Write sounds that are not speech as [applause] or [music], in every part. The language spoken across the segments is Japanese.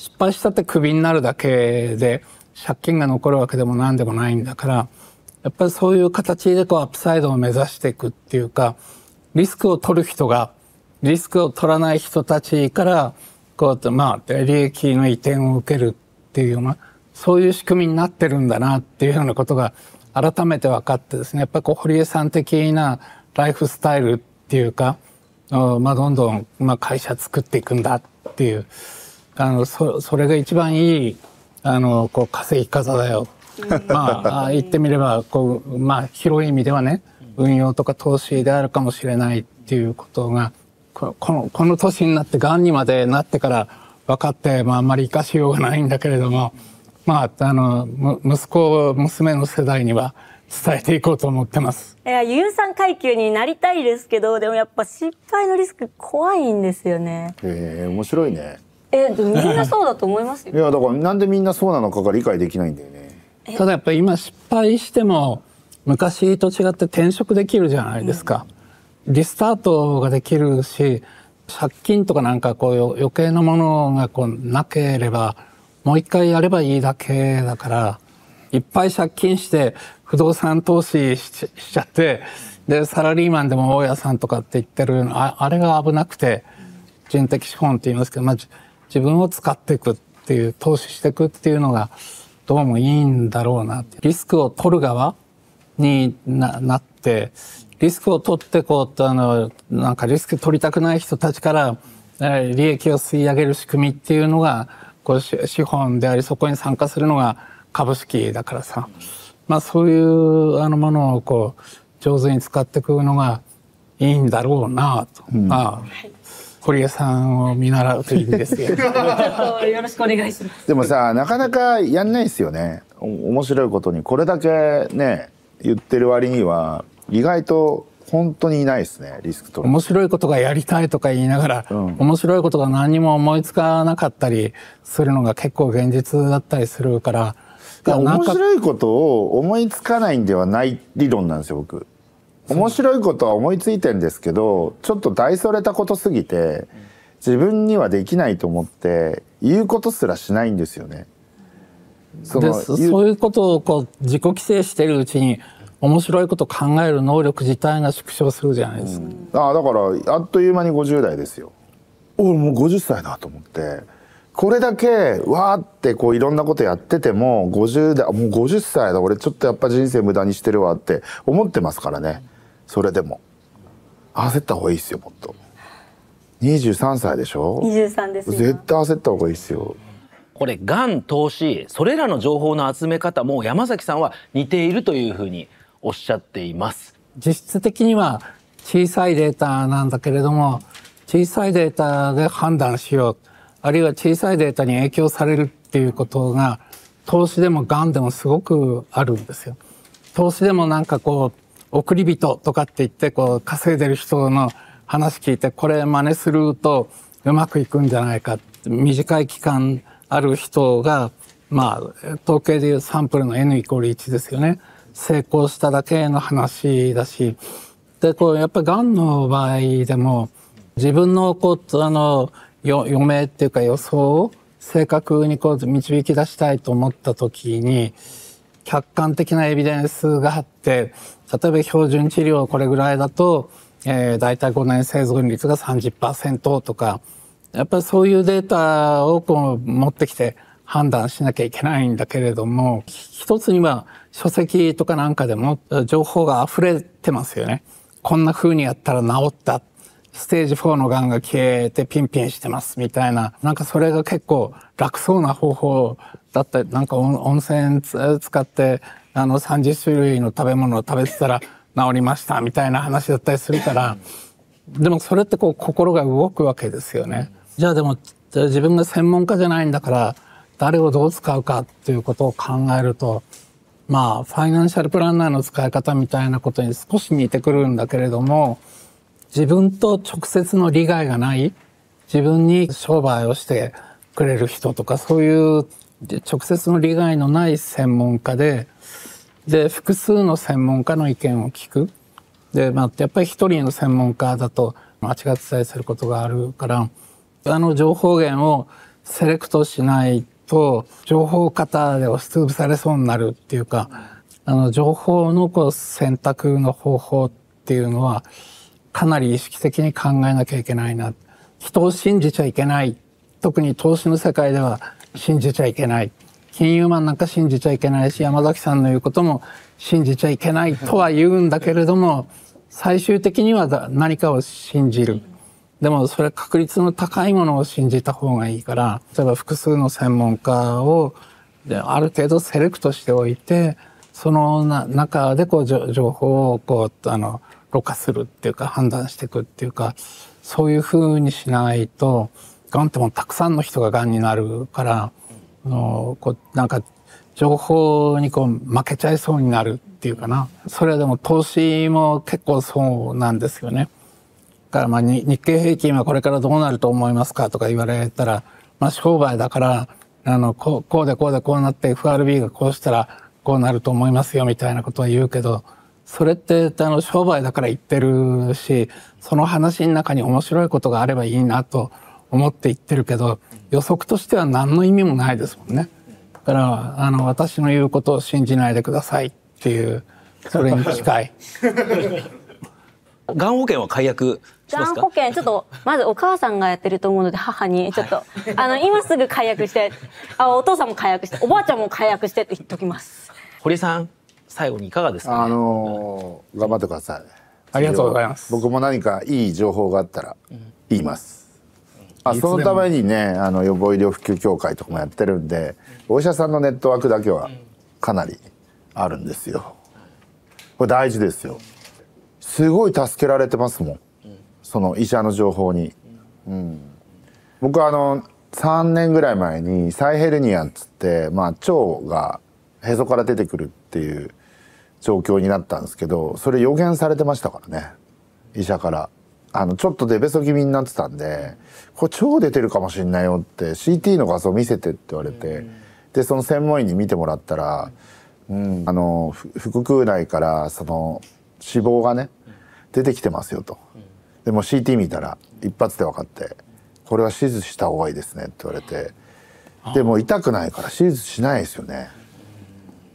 失敗したってクビになるだけで借金が残るわけでも何でもないんだからやっぱりそういう形でこうアップサイドを目指していくっていうかリスクを取る人がリスクを取らない人たちからこうまあ利益の移転を受けるっていうようなそういう仕組みになってるんだなっていうようなことが改めて分かってですねやっぱり堀江さん的なライフスタイルっていうか、まあ、どんどんまあ会社作っていくんだっていう。あのそそれが一番いいあのこう稼ぎ方だよまあ言ってみればこう、まあ、広い意味ではね運用とか投資であるかもしれないっていうことがこのこの年になってがんにまでなってから分かって、まあ、あんまり生かしようがないんだけれども、まあ、あの息子娘の世代には伝えていこうと思ってます。いや、有酸階級になりたいですけど、でもやっぱ失敗のリスク怖いんですよね。ええー、面白いね。えみんなそうだと思いますよいやだからなんでみんなそうなのかが理解できないんだよねただやっぱり今失敗しても昔と違って転職できるじゃないですか、うん、リスタートができるし借金とかなんかこう余計なものがこうなければもう一回やればいいだけだからいっぱい借金して不動産投資しちゃってでサラリーマンでも大家さんとかって言ってるああれが危なくて人的資本って言いますけどまあ自分を使っていくっていう、投資していくっていうのがどうもいいんだろうなリスクを取る側にななって、リスクを取ってこう、と、あの、なんかリスク取りたくない人たちから、利益を吸い上げる仕組みっていうのが、こう資本であり、そこに参加するのが株式だからさ。まあそういうあのものをこう、上手に使っていくのがいいんだろうなと。うん、まあ、堀江さんを見習うという意味ですよ。[laughs] よろしくお願いします。でもさ、なかなかやんないですよね。面白いことにこれだけね言ってる割には意外と本当にいないですねリスクと面白いことがやりたいとか言いながら、うん、面白いことが何も思いつかなかったりするのが結構現実だったりするから面白いことを思いつかないんではない理論なんですよ僕面白いことは思いついてんですけどちょっと大それたことすぎて自分にはできないと思って言うことすらしないんですよね。そでそういうことをこう自己規制してるうちに面白いこと考える能力自体が縮小するじゃないですか。うん、あだからあっという間に50代ですよ。俺もう50歳だと思ってこれだけわーってこういろんなことやってても50代もう50歳だ俺ちょっとやっぱ人生無駄にしてるわって思ってますからね。それでも焦った方がいいですよもっと23歳でしょ23です絶対焦った方がいいですよこれがん投資それらの情報の集め方も山崎さんは似ているというふうにおっしゃっています実質的には小さいデータなんだけれども小さいデータで判断しようあるいは小さいデータに影響されるっていうことが投資でもがんでもすごくあるんですよ。投資でもなんかこう送り人とかって言って、こう、稼いでる人の話聞いて、これ真似するとうまくいくんじゃないか。短い期間ある人が、まあ、統計でいうサンプルの N イコール1ですよね。成功しただけの話だし。で、こう、やっぱり癌の場合でも、自分の、こう、あの、余命っていうか予想を正確にこう導き出したいと思った時に、客観的なエビデンスがあって例えば標準治療これぐらいだと、えー、大体5年生存率が30%とかやっぱりそういうデータをこう持ってきて判断しなきゃいけないんだけれども一つには書籍とかなんかでも情報が溢れてますよね。こんな風にやったら治ったステージ4のがんが消えてピンピンしてますみたいな、なんかそれが結構楽そうな方法だったり、なんか温泉使って、あの30種類の食べ物を食べてたら治りましたみたいな話だったりするから、でもそれってこう心が動くわけですよね。じゃあでも自分が専門家じゃないんだから、誰をどう使うかっていうことを考えると、まあ、ファイナンシャルプランナーの使い方みたいなことに少し似てくるんだけれども、自分と直接の利害がない自分に商売をしてくれる人とかそういう直接の利害のない専門家でで複数の専門家の意見を聞くで、まあ、やっぱり一人の専門家だと間違ってたりすることがあるからあの情報源をセレクトしないと情報型で押しつぶされそうになるっていうかあの情報のこう選択の方法っていうのはかなり意識的に考えなきゃいけないな人を信じちゃいけない特に投資の世界では信じちゃいけない金融マンなんか信じちゃいけないし山崎さんの言うことも信じちゃいけないとは言うんだけれども最終的には何かを信じるでもそれ確率の高いものを信じた方がいいから例えば複数の専門家をある程度セレクトしておいてその中でこう情報をこうあのろ過するっていうか判断していくっていうかそういうふうにしないとがんってもうたくさんの人ががんになるから、あのこうなんか情報にこう負けちゃいそうになるっていうかなそれはでも投資も結構そうなんですよね。だからまあ日経平均はこれからどうなると思いますかとか言われたら、まあ、商売だからあのこうこうでこうでこうなって FRB がこうしたらこうなると思いますよみたいなことは言うけどそれってあの商売だから言ってるしその話の中に面白いことがあればいいなと思って言ってるけど予測としては何の意味もないですもんね。だからあの私の言うことを信じないでくださいっていうそれに近い。が [laughs] ん保険は解約がん保険ちょっとまずお母さんがやってると思うので母にちょっと、はい、あの今すぐ解約してあお父さんも解約しておばあちゃんも解約してって言っときます。堀さん最後にいかがですか、ね、あのー、頑張ってくださいありがとうございます僕も何かいい情報があったら言います、あそのためにねあの予防医療普及協会とかもやってるんでお医者さんのネットワークだけはかなりあるんですよこれ大事ですよすごい助けられてますもんその医者の情報に、うん、僕はあの3年ぐらい前にサイヘルニアンっつって、まあ、腸がへそから出てくるっていう状況になったんですけどそれ予言されてましたからね医者から。あのちょっと出べそ気味になってたんで「これ超出てるかもしんないよ」って CT の画像見せてって言われてでその専門医に見てもらったら、うん、あの腹腔内からその脂肪がね出てきてますよと。でも CT 見たら一発で分かって「これは手術した方がいいですね」って言われてでも痛くないから手術しないですよね。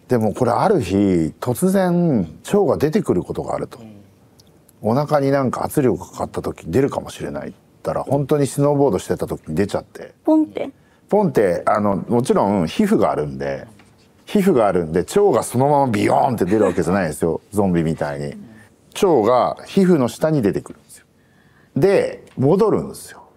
でもこれある日突然腸が出てくることがあると、うん、お腹になんか圧力かかった時出るかもしれないったら本当にスノーボードしてた時に出ちゃってポンってポンってあのもちろん皮膚があるんで皮膚があるんで腸がそのままビヨーンって出るわけじゃないですよゾンビみたいに腸が皮膚の下に出てくるんですよで戻るんですよ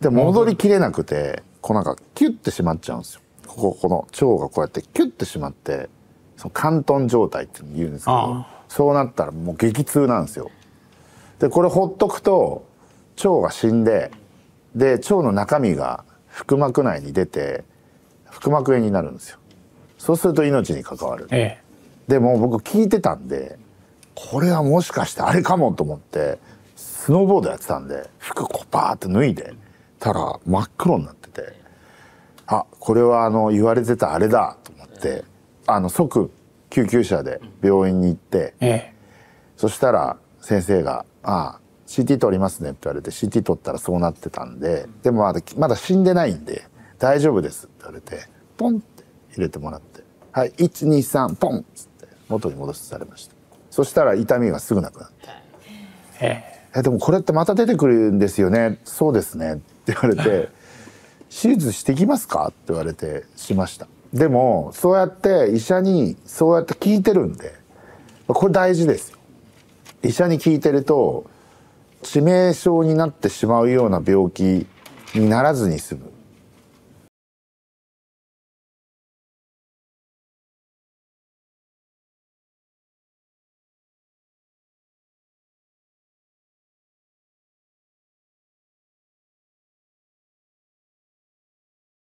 で戻りきれなくてこうなんかキュッてしまっちゃうんですよこここの腸がこうやってキュッてしまってその関東状態って言うんですけどそうなったらもう激痛なんですよ。でこれほっとくと腸が死んでで腸の中身が腹膜内に出て腹膜炎になるんですよ。そうすると命に関わる。ええ、でも僕聞いてたんでこれはもしかしてあれかもと思ってスノーボードやってたんで服こうパーって脱いでたら真っ黒になって。あこれはあの言われてたあれだと思ってあの即救急車で病院に行って、ええ、そしたら先生が「ああ CT 取りますね」って言われて CT 取ったらそうなってたんででもまだまだ死んでないんで「大丈夫です」って言われてポンって入れてもらって「はい123ポン」っつって元に戻されましたそしたら痛みがすぐなくなって「ええ、でもこれってまた出てくるんですよねそうですね」って言われて。手術してきますか?」って言われてしましたでもそうやって医者にそうやって聞いてるんでこれ大事ですよ医者に聞いてると致命傷になってしまうような病気にならずに済む